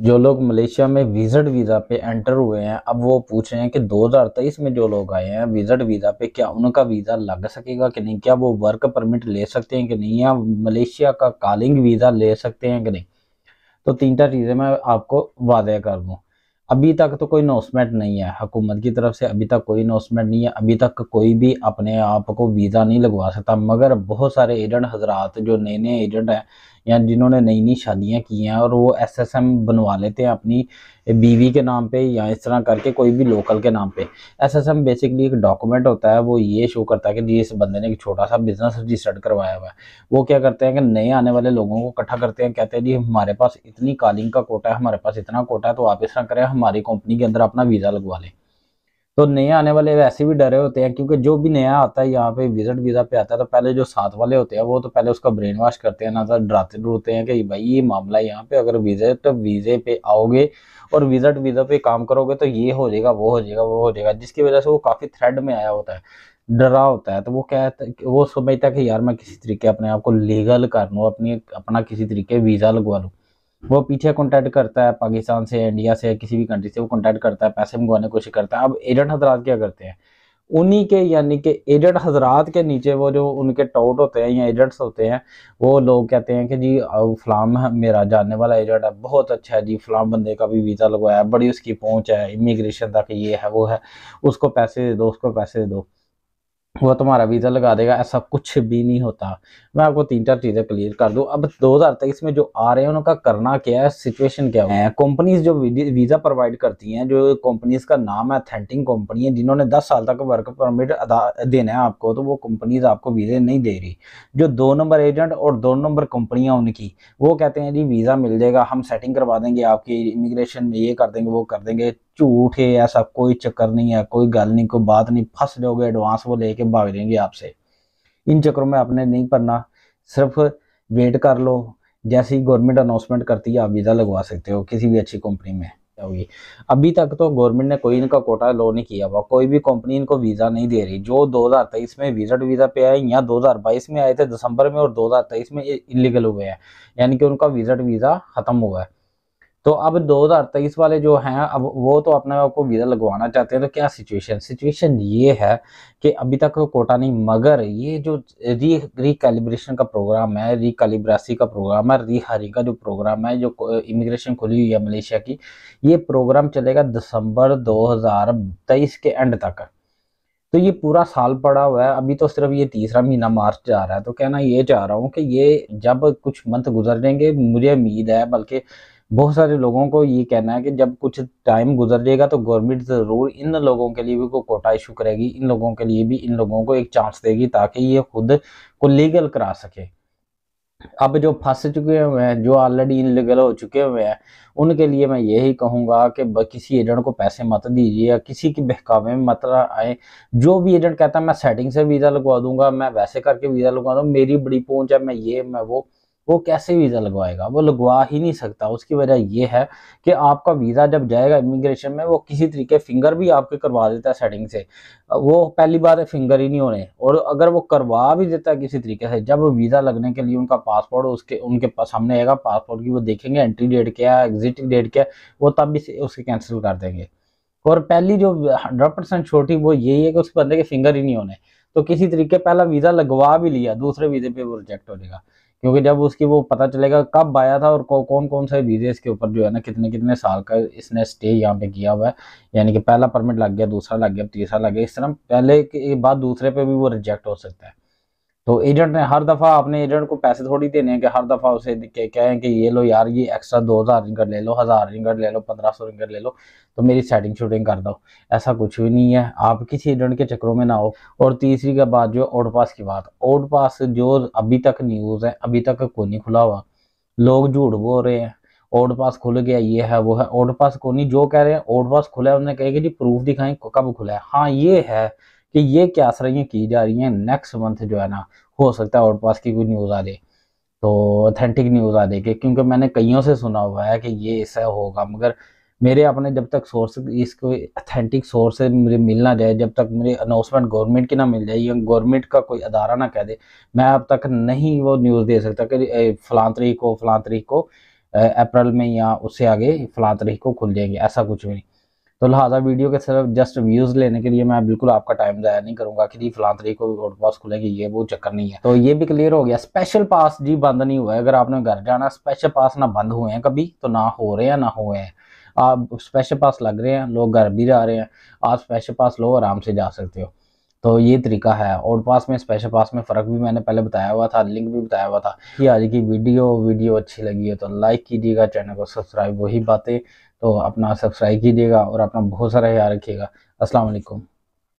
जो लोग मलेशिया में विजिट वीज़ा पे एंटर हुए हैं अब वो पूछ रहे हैं कि 2023 में जो लोग आए हैं विजिट वीज़ा पे क्या उनका वीज़ा लग सकेगा कि नहीं क्या वो वर्क परमिट ले सकते हैं कि नहीं या मलेशिया का कॉलिंग वीज़ा ले सकते हैं कि नहीं तो तीन चार चीज़ें मैं आपको वादे कर दूँ अभी तक तो कोई अनाउंसमेंट नहीं है हुकूमत की तरफ से अभी तक कोई अनाउंसमेंट नहीं है अभी तक कोई भी अपने आप को वीज़ा नहीं लगवा सकता मगर बहुत सारे एजेंट हजरात जो नए नए एजेंट हैं या जिन्होंने नई नई शादियाँ की हैं और वो एसएसएम बनवा लेते हैं अपनी बीवी के नाम पे या इस तरह करके कोई भी लोकल के नाम पे एसएसएम बेसिकली एक डॉक्यूमेंट होता है वो ये शो करता है कि जी इस बंदे ने एक छोटा सा बिजनेस रजिस्टर्ड करवाया हुआ है वो क्या करते हैं कि नए आने वाले लोगों को इकट्ठा करते हैं कहते हैं जी हमारे पास इतनी कॉलिंग का कोटा है हमारे पास इतना कोटा है तो आप इस तरह करें हमारी कंपनी के अंदर अपना वीज़ा लगवा लें तो नए आने वाले वैसे भी डरे होते हैं क्योंकि जो भी नया आता है यहाँ पे विजिट वीज़ा पे आता है तो पहले जो साथ वाले होते हैं वो तो पहले उसका ब्रेन वॉश करते हैं ना तो डराते डरते हैं कि भाई ये मामला यहाँ पे अगर विजिट वीज़े पे आओगे और विजिट वीज़ा पे काम करोगे तो ये हो जाएगा वो हो जाएगा वो हो जाएगा जिसकी वजह से वो काफ़ी थ्रेड में आया होता है डरा होता है तो वो कहता वो समझता है कि यार मैं किसी तरीके अपने आप को लीगल कर लूँ अपनी अपना किसी तरीके वीज़ा लगवा लूँ वो पीछे कॉन्टैक्ट करता है पाकिस्तान से इंडिया से किसी भी कंट्री से वो कॉन्टैक्ट करता है पैसे मंगवाने की कोशिश करता है अब एजेंट हजरात क्या करते हैं उन्हीं के यानी कि एजेंट हजरात के नीचे वो जो उनके टाउट होते हैं या एजेंट्स होते हैं वो लोग कहते हैं कि जी फलाम मेरा जानने वाला एजेंट है बहुत अच्छा है जी फलाम बंदे का भी वीज़ा लगवाया बड़ी उसकी पहुंच है इमिग्रेशन तक ये है वो है उसको पैसे दे दो उसको पैसे दे दो वो तुम्हारा वीज़ा लगा देगा ऐसा कुछ भी नहीं होता मैं आपको तीन चार चीज़ें क्लियर कर दूँ अब 2023 में जो आ रहे हैं उनका करना क्या है सिचुएशन क्या है कंपनीज जो वीज़ा प्रोवाइड करती हैं जो कंपनीज का नाम है अथेंटिक कंपनी है जिन्होंने 10 साल तक वर्क परमिट अदा देना है आपको तो वो कंपनीज आपको वीज़े नहीं दे रही जो दो नंबर एजेंट और दो नंबर कंपनियाँ उनकी वो कहते हैं जी वीज़ा मिल जाएगा हम सेटिंग करवा देंगे आपकी इमिग्रेशन में ये कर देंगे वो कर देंगे झूठ है ऐसा कोई चक्कर नहीं है कोई गल नहीं कोई बात नहीं फंस जाओगे एडवांस वो लेके भाग लेंगे आपसे इन चक्करों में आपने नहीं पढ़ना सिर्फ वेट कर लो जैसे ही गवर्नमेंट अनाउंसमेंट करती है आप वीज़ा लगवा सकते हो किसी भी अच्छी कंपनी में होगी अभी तक तो गवर्नमेंट ने कोई इनका कोटा लो नहीं किया हुआ कोई भी कंपनी इनको वीज़ा नहीं दे रही जो 2023 में विजिट वीज़ा पे आए या 2022 में आए थे दिसंबर में और 2023 में इलीगल हुए हैं यानी कि उनका विजिट वीज़ा ख़त्म हुआ है तो अब 2023 वाले जो हैं अब वो तो अपने आपको वीज़ा लगवाना चाहते हैं तो क्या सिचुएशन सिचुएशन ये है कि अभी तक तो कोटा नहीं मगर ये जो री रिकैलिब्रेशन का प्रोग्राम है रिकैलिब्रासी का प्रोग्राम है रिहारी का जो प्रोग्राम है जो इमिग्रेशन खुली हुई है मलेशिया की ये प्रोग्राम चलेगा दिसंबर दो के एंड तक तो ये पूरा साल पड़ा हुआ है अभी तो सिर्फ ये तीसरा महीना मार्च जा रहा है तो कहना ये चाह रहा हूँ कि ये जब कुछ मंथ गुजर जाएंगे मुझे उम्मीद है बल्कि बहुत सारे लोगों को ये कहना है कि जब कुछ टाइम गुजर जाएगा तो गवर्नमेंट ज़रूर इन लोगों के लिए भी कोई कोटा इशू करेगी इन लोगों के लिए भी इन लोगों को एक चांस देगी ताकि ये खुद को लीगल करा सके अब जो फंस चुके हुए हैं जो ऑलरेडी इनलीगल हो चुके हुए हैं उनके लिए मैं यही कहूँगा कि किसी एजेंट को पैसे मत दीजिए या किसी के बहकावे में मत आए जो भी एजेंट कहता है मैं सेटिंग से वीज़ा लगवा दूंगा मैं वैसे करके वीज़ा लगवा दूँ मेरी बड़ी पहुँच है मैं ये मैं वो वो कैसे वीज़ा लगवाएगा वो लगवा ही नहीं सकता उसकी वजह यह है कि आपका वीज़ा जब जाएगा इमिग्रेशन में वो किसी तरीके फिंगर भी आपके करवा देता है सेटिंग से वो पहली बार है फिंगर ही नहीं होने और अगर वो करवा भी देता है किसी तरीके से जब वीज़ा लगने के लिए उनका पासपोर्ट उसके उनके पास सामने आएगा पासपोर्ट की वो देखेंगे एंट्री डेट क्या है एग्जिट डेट क्या है वो तब भी उसके कैंसिल कर देंगे और पहली जो हंड्रेड परसेंट छोटी वो यही है कि उस बंदे के फिंगर ही नहीं होने तो किसी तरीके पहला वीज़ा लगवा भी लिया दूसरे वीज़े पे वो रिजेक्ट हो जाएगा क्योंकि जब उसकी वो पता चलेगा कब आया था और कौन कौन सा वीज़े इसके ऊपर जो है ना कितने कितने साल का इसने स्टे यहाँ पे किया हुआ है यानी कि पहला परमिट लग गया दूसरा लग गया तीसरा लग गया इस तरह पहले के बाद दूसरे पे भी वो रिजेक्ट हो सकता है तो एजेंट ने हर दफ़ा अपने एजेंट को पैसे थोड़ी देने हैं कि हर दफ़ा उसे कहें कि ये लो यार ये एक्स्ट्रा दो हज़ार रिंगट ले लो हज़ार रिंगट ले लो पंद्रह सौ रिंगट ले लो तो मेरी सेटिंग शूटिंग कर दो ऐसा कुछ भी नहीं है आप किसी एजेंट के चक्करों में ना हो और तीसरी का बात जो आउट पास की बात आउट पास जो अभी तक न्यूज़ है अभी तक को नहीं खुला हुआ लोग झूठ बोल रहे हैं ओड पास खुल गया ये है वो है ओड पास को नहीं जो कह रहे हैं ओड पास खुला है उन्होंने कहे कि जी प्रूफ दिखाएं कब खुला है हाँ ये है कि ये क्या असरियाँ की जा रही हैं नेक्स्ट मंथ जो है ना हो सकता है आउट पास की कोई न्यूज़ आ दे तो ऑथेंटिक न्यूज़ आ के क्योंकि मैंने कईयों से सुना हुआ है कि ये ऐसा होगा मगर मेरे अपने जब तक सोर्स इसको अथेंटिक सोर्स से मुझे मिल ना जाए जब तक मुझे अनाउंसमेंट गवर्नमेंट की ना मिल जाए या गवर्नमेंट का कोई अदारा ना कह दे मैं अब तक नहीं वो न्यूज़ दे सकता कि फ़लां तरीक को फलां तरीक को अप्रैल में या उससे आगे फलां तरीक को खुल जाएंगे ऐसा कुछ भी नहीं तो लिहाजा वीडियो के सिर्फ जस्ट व्यूज़ लेने के लिए मैं बिल्कुल आपका टाइम ज़ाया नहीं करूंगा कि जी फलां तरीक रोड पास खुलेंगे ये वो चक्कर नहीं है तो ये भी क्लियर हो गया स्पेशल पास जी बंद नहीं हुआ है अगर आपने घर जाना स्पेशल पास ना बंद हुए हैं कभी तो ना हो रहे हैं ना हुए हैं आप स्पेशल पास लग रहे हैं लोग घर भी जा रहे हैं आप स्पेशल पास लो आराम से जा सकते हो तो ये तरीका है और पास में स्पेशल पास में फ़र्क भी मैंने पहले बताया हुआ था लिंक भी बताया हुआ था कि आज की वीडियो वीडियो अच्छी लगी है तो लाइक कीजिएगा चैनल को सब्सक्राइब वही बातें तो अपना सब्सक्राइब कीजिएगा और अपना बहुत सारा ख्याल रखिएगा असलकुम